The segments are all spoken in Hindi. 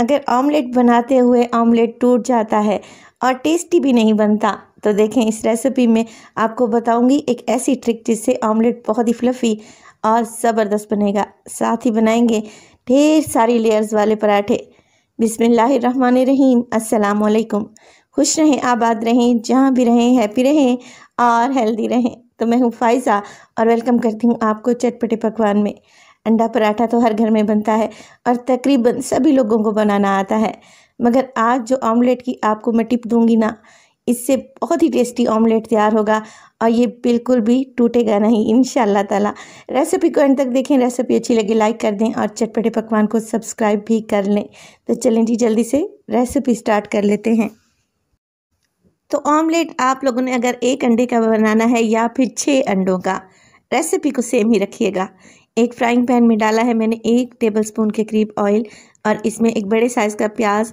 अगर ऑमलेट बनाते हुए ऑमलेट टूट जाता है और टेस्टी भी नहीं बनता तो देखें इस रेसिपी में आपको बताऊंगी एक ऐसी ट्रिक जिससे ऑमलेट बहुत ही फ्लफ़ी और ज़बरदस्त बनेगा साथ ही बनाएंगे ढेर सारी लेयर्स वाले पराठे बिसमीम असलकुम खुश रहें आबाद रहें जहाँ भी रहें हैप्पी रहें और हेल्दी रहें तो मैं हूँ फाइज़ा और वेलकम करती हूँ आपको चटपटे पकवान में अंडा पराठा तो हर घर में बनता है और तकरीबन सभी लोगों को बनाना आता है मगर आज जो ऑमलेट की आपको मैं टिप दूंगी ना इससे बहुत ही टेस्टी ऑमलेट तैयार होगा और ये बिल्कुल भी टूटेगा नहीं इन ताला रेसिपी को एंड तक देखें रेसिपी अच्छी लगे लाइक कर दें और चटपटे पकवान को सब्सक्राइब भी कर लें तो चलें जी जल्दी से रेसिपी स्टार्ट कर लेते हैं तो ऑमलेट आप लोगों ने अगर एक अंडे का बनाना है या फिर छः अंडों का रेसिपी को सेम ही रखिएगा एक फ्राइंग पैन में डाला है मैंने एक टेबलस्पून के करीब ऑयल और इसमें एक बड़े साइज़ का प्याज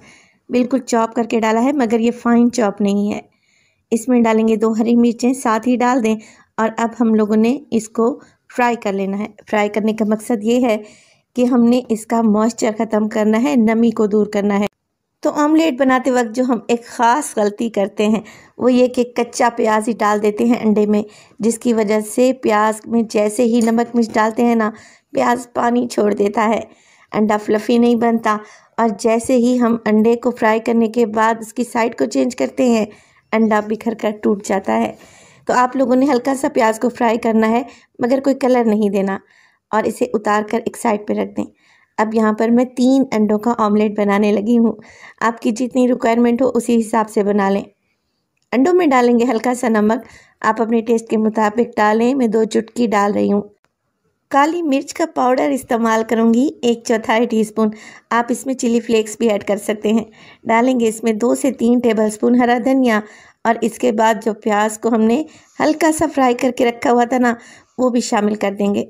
बिल्कुल चॉप करके डाला है मगर ये फ़ाइन चॉप नहीं है इसमें डालेंगे दो हरी मिर्चें साथ ही डाल दें और अब हम लोगों ने इसको फ्राई कर लेना है फ्राई करने का मकसद ये है कि हमने इसका मॉइस्चर ख़त्म करना है नमी को दूर करना है तो ऑमलेट बनाते वक्त जो हम एक ख़ास गलती करते हैं वो ये कि कच्चा प्याज ही डाल देते हैं अंडे में जिसकी वजह से प्याज में जैसे ही नमक मिर्च डालते हैं ना प्याज पानी छोड़ देता है अंडा फ्लफ़ी नहीं बनता और जैसे ही हम अंडे को फ्राई करने के बाद उसकी साइड को चेंज करते हैं अंडा बिखर कर टूट जाता है तो आप लोगों ने हल्का सा प्याज को फ्राई करना है मगर कोई कलर नहीं देना और इसे उतार कर एक साइड पर रख दें अब यहाँ पर मैं तीन अंडों का ऑमलेट बनाने लगी हूँ आपकी जितनी रिक्वायरमेंट हो उसी हिसाब से बना लें अंडों में डालेंगे हल्का सा नमक आप अपने टेस्ट के मुताबिक डालें मैं दो चुटकी डाल रही हूँ काली मिर्च का पाउडर इस्तेमाल करूँगी एक चौथाई टीस्पून आप इसमें चिली फ्लेक्स भी ऐड कर सकते हैं डालेंगे इसमें दो से तीन टेबलस्पून हरा धनिया और इसके बाद जो प्याज को हमने हल्का सा फ्राई करके रखा हुआ था ना वो भी शामिल कर देंगे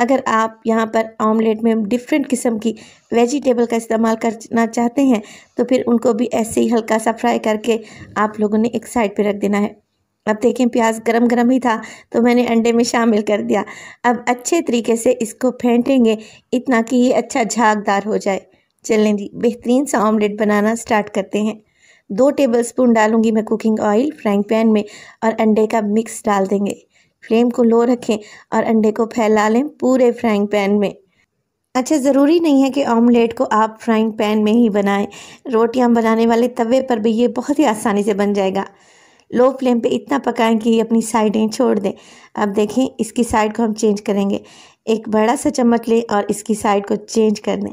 अगर आप यहाँ पर ऑमलेट में डिफरेंट किस्म की वेजिटेबल का इस्तेमाल करना चाहते हैं तो फिर उनको भी ऐसे ही हल्का सा फ्राई करके आप लोगों ने एक साइड पर रख देना है अब देखें प्याज गरम गरम ही था तो मैंने अंडे में शामिल कर दिया अब अच्छे तरीके से इसको फेंटेंगे इतना कि ये अच्छा झागदार हो जाए चलें जी बेहतरीन सा ऑमलेट बनाना स्टार्ट करते हैं दो टेबलस्पून डालूंगी मैं कुकिंग ऑयल फ्राइंग पैन में और अंडे का मिक्स डाल देंगे फ्लेम को लो रखें और अंडे को फैला लें पूरे फ्राइंग पैन में अच्छा ज़रूरी नहीं है कि ऑमलेट को आप फ्राइंग पैन में ही बनाएं रोटियां बनाने वाले तवे पर भी ये बहुत ही आसानी से बन जाएगा लो फ्लेम पे इतना पकाएं कि ये अपनी साइडें छोड़ दें अब देखें इसकी साइड को हम चेंज करेंगे एक बड़ा सा चम्मच लें और इसकी साइड को चेंज कर दें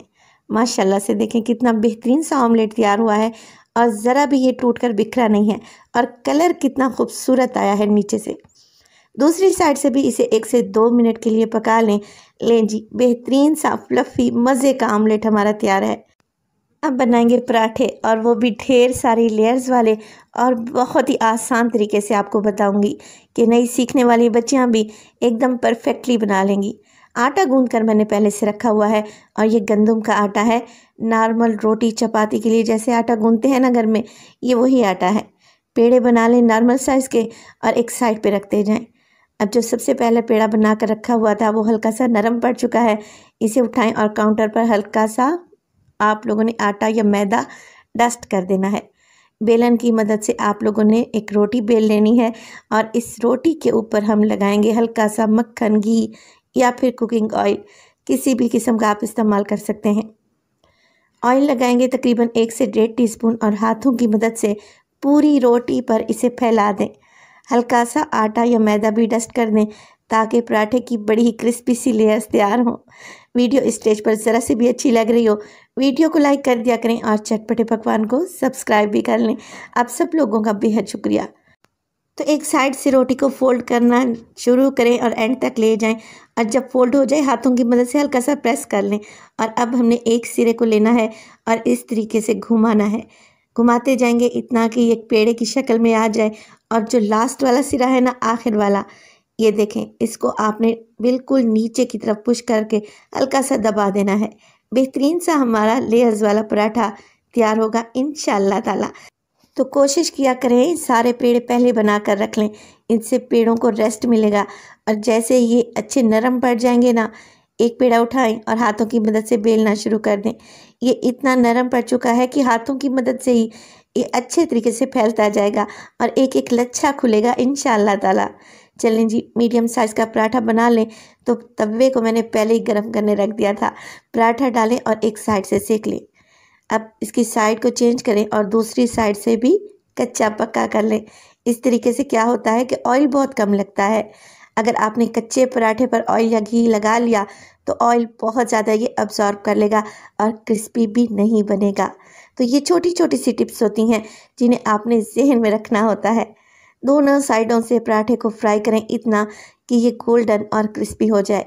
माशाला से देखें कितना बेहतरीन सा ऑमलेट तैयार हुआ है और ज़रा भी ये टूट कर बिखरा नहीं है और कलर कितना खूबसूरत आया है नीचे से दूसरी साइड से भी इसे एक से दो मिनट के लिए पका लें लें जी बेहतरीन सा फ्लफ़ी मज़े का आमलेट हमारा तैयार है अब बनाएंगे पराठे और वो भी ढेर सारी लेयर्स वाले और बहुत ही आसान तरीके से आपको बताऊंगी कि नई सीखने वाली बच्चियां भी एकदम परफेक्टली बना लेंगी आटा गूंद कर मैंने पहले से रखा हुआ है और ये गंदम का आटा है नॉर्मल रोटी चपाती के लिए जैसे आटा गूंदते हैं ना घर में ये वही आटा है पेड़े बना लें नॉर्मल साइज़ के और एक साइड पे रखते जाएं अब जो सबसे पहले पेड़ा बना कर रखा हुआ था वो हल्का सा नरम पड़ चुका है इसे उठाएं और काउंटर पर हल्का सा आप लोगों ने आटा या मैदा डस्ट कर देना है बेलन की मदद से आप लोगों ने एक रोटी बेल लेनी है और इस रोटी के ऊपर हम लगाएंगे हल्का सा मक्खन घी या फिर कुकिंग ऑयल किसी भी किस्म का आप इस्तेमाल कर सकते हैं ऑयल लगाएंगे तकरीबन एक से डेढ़ टीस्पून और हाथों की मदद से पूरी रोटी पर इसे फैला दें हल्का सा आटा या मैदा भी डस्ट कर दें ताकि पराठे की बड़ी ही क्रिस्पी सी लेयर्स तैयार हों वीडियो स्टेज पर ज़रा से भी अच्छी लग रही हो वीडियो को लाइक कर दिया करें और चटपटे पकवान को सब्सक्राइब भी कर लें आप सब लोगों का बेहद शुक्रिया तो एक साइड से रोटी को फोल्ड करना शुरू करें और एंड तक ले जाएं और जब फोल्ड हो जाए हाथों की मदद से हल्का सा प्रेस कर लें और अब हमने एक सिरे को लेना है और इस तरीके से घुमाना है घुमाते जाएंगे इतना कि एक पेड़े की शक्ल में आ जाए और जो लास्ट वाला सिरा है ना आखिर वाला ये देखें इसको आपने बिल्कुल नीचे की तरफ पुश करके हल्का सा दबा देना है बेहतरीन सा हमारा लेयर्स वाला पराठा तैयार होगा इन ताला तो कोशिश किया करें सारे पेड़ पहले बना कर रख लें इनसे पेड़ों को रेस्ट मिलेगा और जैसे ये अच्छे नरम पड़ जाएंगे ना एक पेड़ा उठाएं और हाथों की मदद से बेलना शुरू कर दें ये इतना नरम पड़ चुका है कि हाथों की मदद से ही ये अच्छे तरीके से फैलता जाएगा और एक एक लच्छा खुलेगा इन ताला चलें जी मीडियम साइज़ का पराठा बना लें तो तवे को मैंने पहले ही गर्म करने रख दिया था पराठा डालें और एक साइड से सेक लें अब इसकी साइड को चेंज करें और दूसरी साइड से भी कच्चा पक्का कर लें इस तरीके से क्या होता है कि ऑयल बहुत कम लगता है अगर आपने कच्चे पराठे पर ऑयल या घी लगा लिया तो ऑयल बहुत ज़्यादा ये अब्जॉर्ब कर लेगा और क्रिस्पी भी नहीं बनेगा तो ये छोटी छोटी सी टिप्स होती हैं जिन्हें आपने जहन में रखना होता है दोनों साइडों से पराठे को फ्राई करें इतना कि ये गोल्डन और क्रिस्पी हो जाए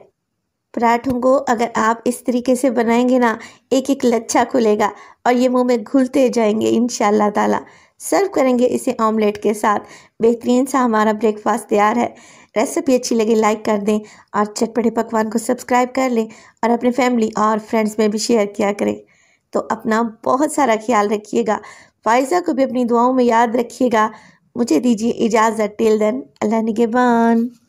पराठों को अगर आप इस तरीके से बनाएंगे ना एक एक लच्छा खुलेगा और ये मुंह में घुलते जाएंगे इन ताला सर्व करेंगे इसे ऑमलेट के साथ बेहतरीन सा हमारा ब्रेकफास्ट तैयार है रेसिपी अच्छी लगे लाइक कर दें और चटपटे पकवान को सब्सक्राइब कर लें और अपने फैमिली और फ्रेंड्स में भी शेयर किया करें तो अपना बहुत सारा ख्याल रखिएगा फायजा को भी अपनी दुआओं में याद रखिएगा मुझे दीजिए इजाज़त टिल देन अल्लाह निगेबान